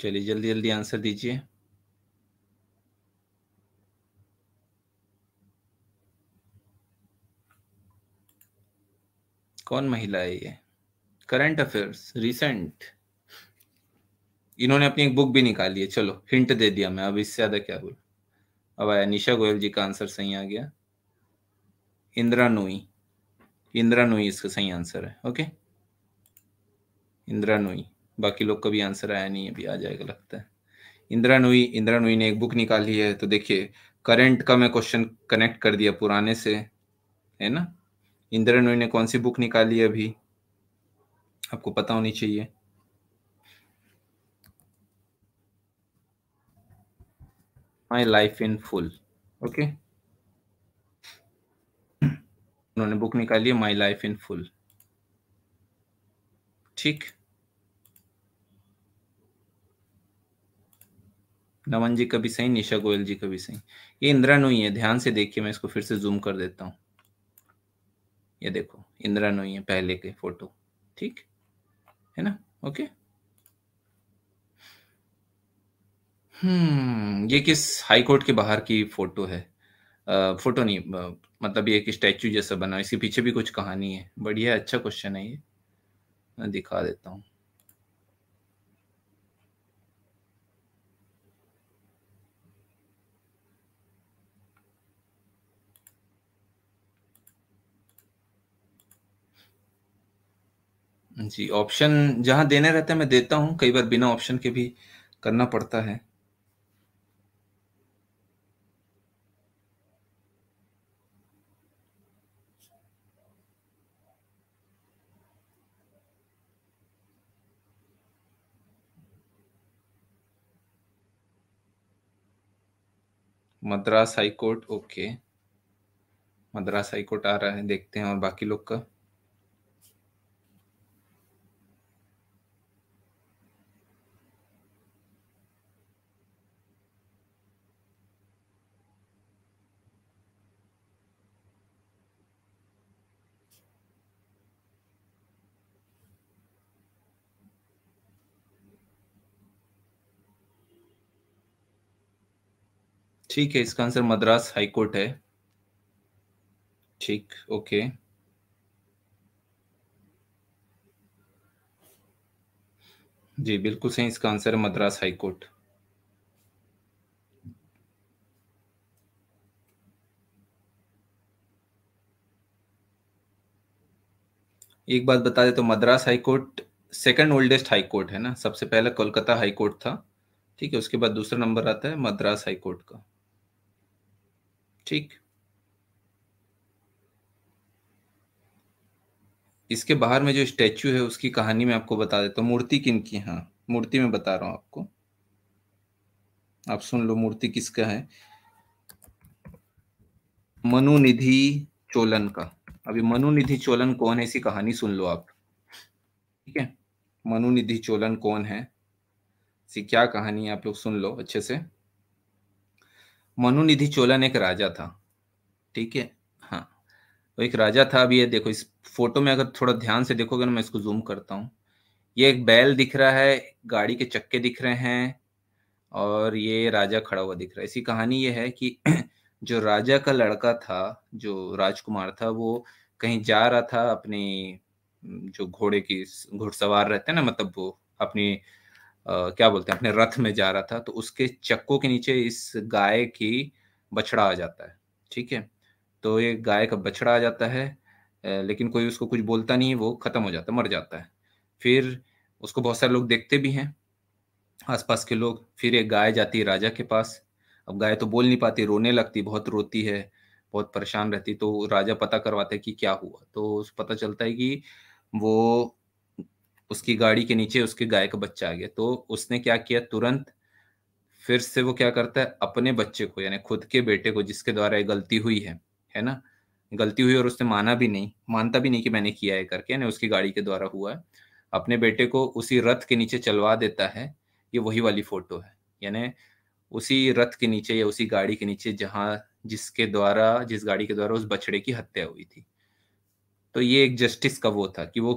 [SPEAKER 1] चलिए जल्दी जल्दी आंसर दीजिए कौन महिला है ये करंट अफेयर्स रिसेंट इन्होंने अपनी एक बुक भी निकाली है चलो हिंट दे दिया मैं अब इससे ज्यादा क्या बोलू अब आया निशा गोयल जी का आंसर सही आ गया इंदिरा नोई इंदिरा नोई इसका सही आंसर है ओके इंदिरा नोई बाकी लोग का भी आंसर आया नहीं अभी आ जाएगा लगता है इंदिरा नुई इंदिरा नुई ने एक बुक निकाली है तो देखिए करंट का मैं क्वेश्चन कनेक्ट कर दिया पुराने से है ना इंदिरा नुई ने कौन सी बुक निकाली है अभी आपको पता होनी चाहिए My Life in Full okay उन्होंने बुक निकाली है माई लाइफ इन फुल ठीक नमन जी का भी सही निशा गोयल जी का भी सही ये इंदिरा नोई है ध्यान से देखिए मैं इसको फिर से जूम कर देता हूँ ये देखो इंदिरा नोई है पहले के फोटो
[SPEAKER 2] ठीक है ना ओके
[SPEAKER 1] हम्म ये किस हाई कोर्ट के बाहर की फोटो है आ, फोटो नहीं मतलब ये एक स्टैचू जैसा बना इसके पीछे भी कुछ कहानी है बढ़िया अच्छा क्वेश्चन है ये मैं दिखा देता हूँ जी ऑप्शन जहाँ देने रहते हैं मैं देता हूँ कई बार बिना ऑप्शन के भी करना पड़ता है Madras high court okay Madras high court आ रहा है देखते हैं और बाकी लोग का ठीक है इसका आंसर मद्रास हाईकोर्ट है ठीक ओके जी बिल्कुल सही इसका आंसर है मद्रास हाईकोर्ट एक बात बता दे तो Madras high court second oldest high court है ना सबसे पहला कोलकाता हाईकोर्ट था ठीक है उसके बाद दूसरा नंबर आता है मद्रास हाईकोर्ट का ठीक इसके बाहर में जो स्टैचू है उसकी कहानी मैं आपको बता देता हूँ मूर्ति किन की हाँ मूर्ति में बता रहा हूं आपको आप सुन लो मूर्ति किसका है मनुनिधि चोलन का अभी मनुनिधि चोलन कौन है इसी कहानी सुन लो आप ठीक है मनुनिधि चोलन कौन है इसी क्या कहानी है आप लोग सुन लो अच्छे से मनुनिधि चोलन एक राजा था ठीक है हाँ तो एक राजा था अब ये देखो इस फोटो में अगर थोड़ा ध्यान से देखोगे ना मैं इसको जूम करता हूँ ये एक बैल दिख रहा है गाड़ी के चक्के दिख रहे हैं और ये राजा खड़ा हुआ दिख रहा है इसी कहानी ये है कि जो राजा का लड़का था जो राजकुमार था वो कहीं जा रहा था अपनी जो घोड़े की घुड़सवार रहते हैं ना मतलब वो अपनी क्या बोलते हैं अपने रथ में जा रहा था तो उसके चक्कों के नीचे इस गाय की बछड़ा आ जाता है ठीक है तो ये गाय का बछड़ा आ जाता है लेकिन कोई उसको कुछ बोलता नहीं वो ख़त्म हो जाता मर जाता है फिर उसको बहुत सारे लोग देखते भी हैं आसपास के लोग फिर एक गाय जाती है राजा के पास अब गाय तो बोल नहीं पाती रोने लगती बहुत रोती है बहुत परेशान रहती तो राजा पता करवाते कि क्या हुआ तो पता चलता है कि वो उसकी गाड़ी के नीचे उसके गाय का बच्चा आ गया तो उसने क्या किया तुरंत फिर से वो क्या करता है अपने बच्चे को यानी खुद के बेटे को जिसके द्वारा ये गलती हुई है है ना गलती हुई और उसने माना भी नहीं मानता भी नहीं कि मैंने किया है करके यानी उसकी गाड़ी के द्वारा हुआ है अपने बेटे को उसी रथ के नीचे चलवा देता है ये वही वाली फोटो है यानी उसी रथ के नीचे या उसी गाड़ी के नीचे जहां जिसके द्वारा जिस गाड़ी के द्वारा उस बछड़े की हत्या हुई थी तो ये एक जस्टिस का वो था कि वो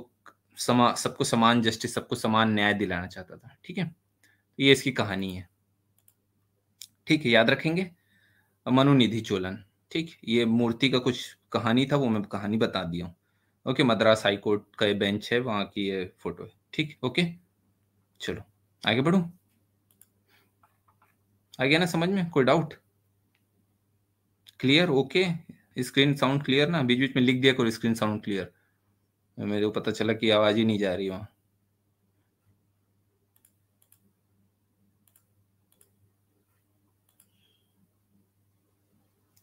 [SPEAKER 1] समा सबको समान जस्टिस सबको समान न्याय दिलाना चाहता था ठीक है तो ये इसकी कहानी है ठीक है याद रखेंगे मनुनिधि चोलन ठीक ये मूर्ति का कुछ कहानी था वो मैं कहानी बता दिया हूँ ओके मद्रास हाई कोर्ट का ये बेंच है वहां की ये फोटो है ठीक ओके चलो आगे बढ़ू आ गया ना समझ में कोई doubt clear okay screen sound clear ना बीच बीच में लिख दिया करो स्क्रीन साउंड क्लियर मेरे को पता चला कि आवाज ही नहीं जा रही वहां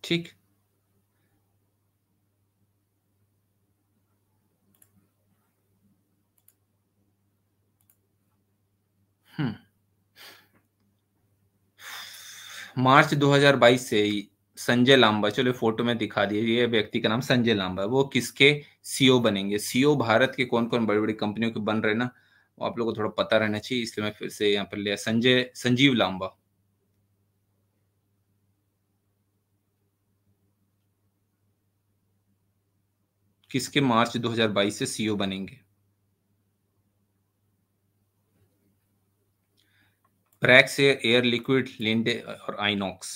[SPEAKER 1] ठीक हम्म मार्च 2022 से संजय लांबा चलो फोटो में दिखा दिए ये व्यक्ति का नाम संजय लांबा वो किसके सीओ बनेंगे सीओ भारत के कौन कौन बड़ी बड़ी कंपनियों के बन रहे ना आप लोगों को थोड़ा पता रहना चाहिए इसलिए मैं फिर से यहाँ पर लिया संजय संजीव लांबा किसके मार्च 2022 से सीईओ बनेंगे ब्रैक्स एयर लिक्विड लिंडे और आइनॉक्स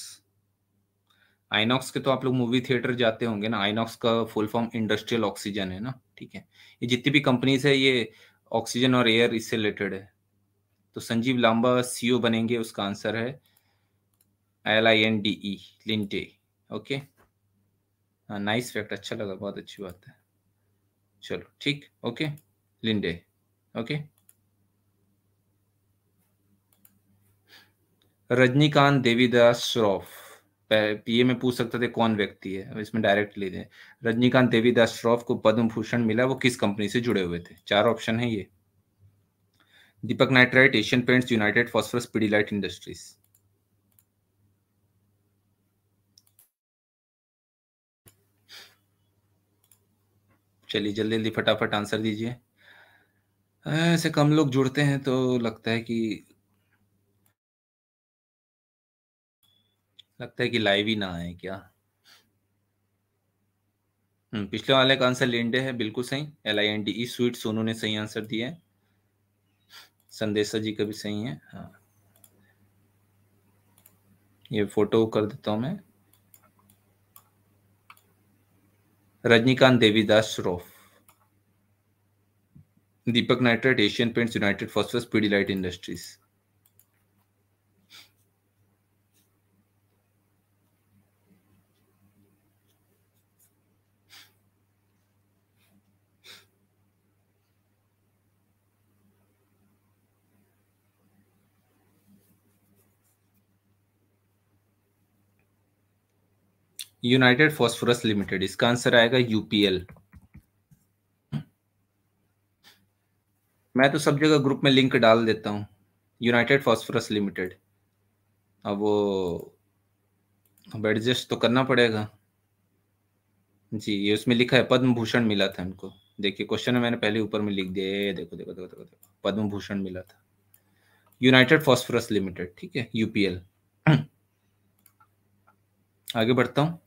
[SPEAKER 1] आइनॉक्स के तो आप लोग मूवी थिएटर जाते होंगे ना आइनॉक्स का फुल फॉर्म इंडस्ट्रियल ऑक्सीजन है ना ठीक है ये जितनी भी कंपनीज है ये ऑक्सीजन और एयर इससे रिलेटेड है तो संजीव लांबा सीईओ e बनेंगे उसका आंसर है L I N D E Linde okay nice fact अच्छा लगा बहुत अच्छी बात है चलो ठीक okay Linde okay Rajnikant Devidas Shroff पीए में पूछ सकते थे कौन व्यक्ति है इसमें डायरेक्ट ले लें रजनीकांत देवीदास श्रॉफ को पद्म भूषण मिला वो किस कंपनी से जुड़े हुए थे चार ऑप्शन है ये Deepak nitrite Asian Paints United Phosphorus Pidilite Industries चलिए जल्दी जल्दी फटाफट आंसर दीजिए ऐसे कम लोग जुड़ते हैं तो लगता है कि लगता है कि लाइव ही ना आए क्या हम्म, पिछले वाले का आंसर लिंडे है बिल्कुल सही L I N D E sweet Sonu ने सही आंसर दिया है संदेशा जी का भी सही है हाँ ये फोटो कर देता हूं मैं Rajnikant Devidas Shroff Deepak nitrate Asian Paints United First Pidilite Industries United Phosphorus Limited इसका आंसर आएगा यूपीएल मैं तो सब जगह ग्रुप में लिंक डाल देता हूँ यूनाइटेड फॉस्फोरस लिमिटेड अब वो अब एडजस्ट तो करना पड़ेगा जी ये उसमें लिखा है पद्म भूषण मिला था उनको देखिए क्वेश्चन मैंने पहले ऊपर में लिख दिया ये देखो देखो देखो देखो देखो पद्म भूषण मिला था यूनाइटेड फॉस्फोरस लिमिटेड ठीक है यूपीएल आगे बढ़ता हूँ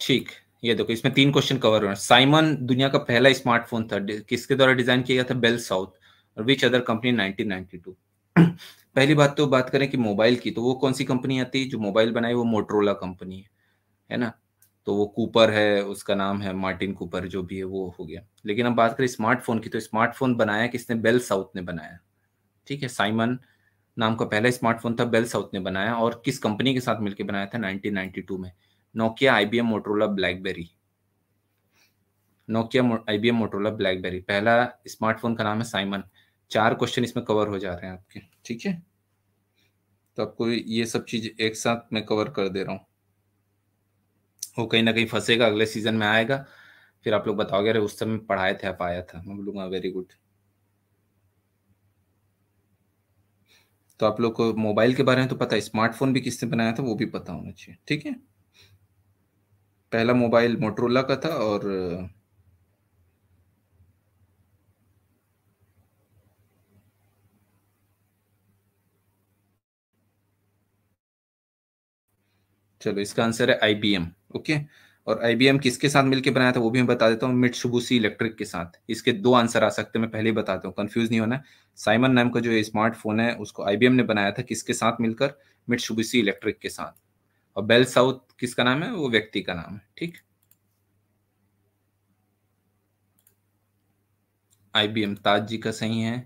[SPEAKER 1] ठीक ये देखो इसमें तीन क्वेश्चन कवर हुए साइमन दुनिया का पहला स्मार्टफोन था किसके द्वारा डिजाइन किया गया था बेल साउथ और विच अदर कंपनी 1992 पहली बात तो बात करें कि मोबाइल की तो वो कौन सी कंपनी आती है जो मोबाइल बनाई वो मोटरोला कंपनी है है ना तो वो कूपर है उसका नाम है मार्टिन कूपर जो भी है वो हो गया लेकिन अब बात करें स्मार्टफोन की तो स्मार्टफोन बनाया किसने बेल साउथ ने बनाया ठीक है साइमन नाम का पहला स्मार्टफोन था बेल साउथ ने बनाया और किस कंपनी के साथ मिलकर बनाया था 1992 में Nokia IBM Motorola BlackBerry Nokia IBM Motorola BlackBerry पहला स्मार्टफोन का नाम है साइमन चार क्वेश्चन इसमें कवर हो जा रहे हैं आपके ठीक है तो आपको ये सब चीज एक साथ मैं कवर कर दे रहा हूँ वो कहीं ना कहीं फंसेगा अगले सीजन में आएगा फिर आप लोग बताओगे अरे उस समय पढ़ाए थे आप आया था मैं बोलूंगा वेरी गुड तो आप लोग को मोबाइल के बारे में तो पता है स्मार्टफोन भी किसने बनाया था वो भी पता होना चाहिए ठीक है पहला मोबाइल मोटरोला का था और चलो इसका आंसर है आईबीएम ओके और आई किसके साथ मिलकर बनाया था वो भी मैं बता देता हूँ मिट सुबूसी इलेक्ट्रिक के साथ इसके दो आंसर आ सकते हैं मैं पहले ही बताता हूँ कंफ्यूज नहीं होना साइमन नाम का जो स्मार्टफोन है उसको आई ने बनाया था किसके साथ मिलकर मिट सुबूसी इलेक्ट्रिक के साथ और बेल साउथ किसका नाम है वो व्यक्ति का नाम है ठीक आईबीएम ताज जी का सही है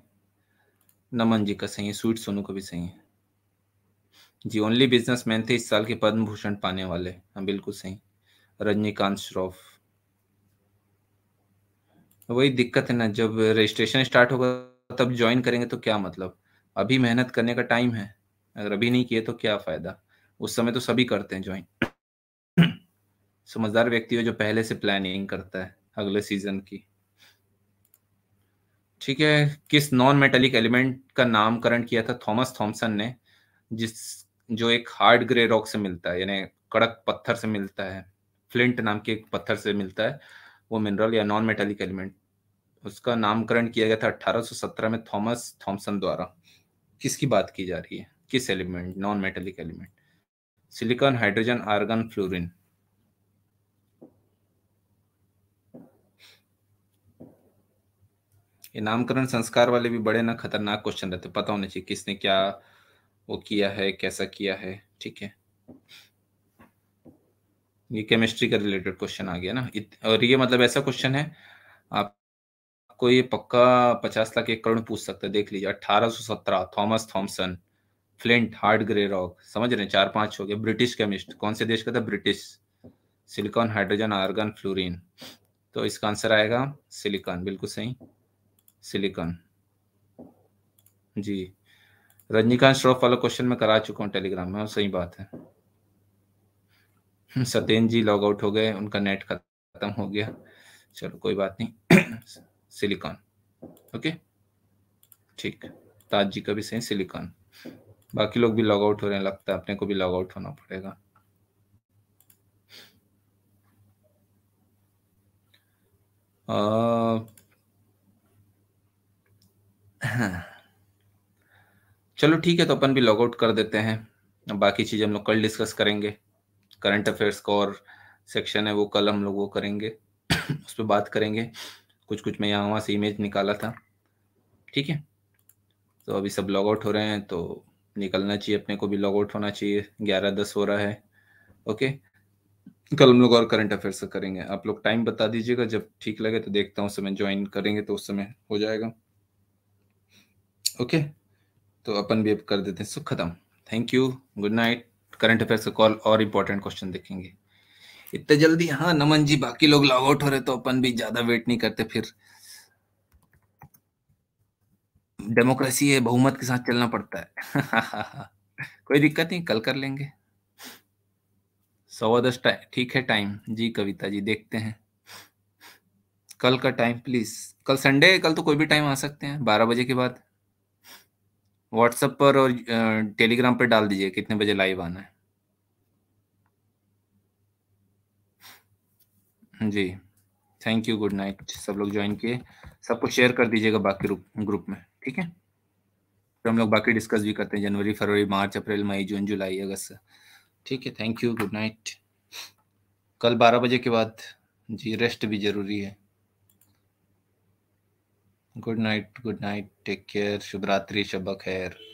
[SPEAKER 1] नमन जी का सही है स्वीट सोनू का भी सही है जी ओनली बिजनेसमैन थे इस साल के पद्म भूषण पाने वाले हाँ बिल्कुल सही रजनीकांत श्रॉफ वही दिक्कत है ना जब रजिस्ट्रेशन स्टार्ट होगा तब ज्वाइन करेंगे तो क्या मतलब अभी मेहनत करने का टाइम है अगर अभी नहीं किए तो क्या फायदा उस समय तो सभी करते हैं ज्वाइन समझदार व्यक्ति है जो पहले से प्लानिंग करता है अगले सीजन की ठीक है किस नॉन मेटेलिक एलिमेंट का नामकरण किया था थॉमस थॉमसन ने जिस जो एक हार्ड ग्रे रॉक से मिलता है यानी कड़क पत्थर से मिलता है फ्लिंट नाम के एक पत्थर से मिलता है वो मिनरल या नॉन मेटेलिक एलिमेंट उसका नामकरण किया गया था 1817 में थॉमस थॉमसन द्वारा किसकी बात की जा रही है किस element non metallic element silicon hydrogen argon fluorine ये नामकरण संस्कार वाले भी बड़े ना खतरनाक क्वेश्चन रहते पता होना चाहिए किसने क्या वो किया है कैसा किया है ठीक है ये केमिस्ट्री का रिलेटेड क्वेश्चन आ गया ना और ये मतलब ऐसा क्वेश्चन है आपको ये पक्का पचास लाख एक करोड़ पूछ सकता है देख लीजिए अठारह सो सत्रह Thomas Thomson flint hard grey rock समझ रहे हैं चार पांच हो गए ब्रिटिश केमिस्ट कौन से देश का था British silicon hydrogen argon fluorine तो इसका आंसर आएगा सिलिकॉन बिल्कुल सही सिलिकॉन जी रजनीकांत श्रॉफ वाला क्वेश्चन मैं करा चुका हूँ टेलीग्राम में सही बात है हम्म। सत्येंद्र जी लॉग आउट हो गए उनका नेट खत्म हो गया चलो कोई बात नहीं सिलिकॉन ओके ठीक ताज जी का भी सही सिलिकॉन बाकी लोग भी लॉग आउट हो रहे हैं लगता है अपने को भी लॉग आउट होना पड़ेगा चलो ठीक है तो अपन भी लॉग आउट कर देते हैं बाकी चीज़ हम लोग कल डिस्कस करेंगे करंट अफेयर्स का और सेक्शन है वो कल हम लोग वो करेंगे उस पर बात करेंगे कुछ कुछ मैं यहाँ वहाँ से इमेज निकाला था ठीक है तो अभी सब लॉग आउट हो रहे हैं तो निकलना चाहिए अपने को भी लॉग आउट होना चाहिए ग्यारह दस हो रहा है ओके कल हम लोग और करंट अफेयर्स करेंगे आप लोग टाइम बता दीजिएगा जब ठीक लगे तो देखता हूँ उस समय ज्वाइन करेंगे तो उस समय हो जाएगा ओके तो अपन भी अब कर देते हैं सो खत्म thank you good night current affairs का कॉल और इम्पोर्टेंट क्वेश्चन देखेंगे इतने जल्दी हाँ नमन जी बाकी लोग लॉग आउट हो रहे तो अपन भी ज्यादा वेट नहीं करते फिर डेमोक्रेसी है बहुमत के साथ चलना पड़ता है कोई दिक्कत नहीं कल कर लेंगे सवा दस टाइम ठीक है टाइम जी कविता जी देखते हैं कल का टाइम प्लीज कल संडे कल तो कोई भी टाइम आ सकते हैं बारह बजे के बाद व्हाट्सएप पर और टेलीग्राम पर डाल दीजिए कितने बजे लाइव आना है जी थैंक यू गुड नाइट सब लोग ज्वाइन किए सबको शेयर कर दीजिएगा बाकी ग्रुप में ठीक है फिर हम लोग बाकी डिस्कस भी करते हैं जनवरी फरवरी मार्च अप्रैल मई जून जुलाई अगस्त ठीक है थैंक यू गुड नाइट कल बारह बजे के बाद जी रेस्ट भी ज़रूरी है good night good night take care शुभ रात्रि शब खैर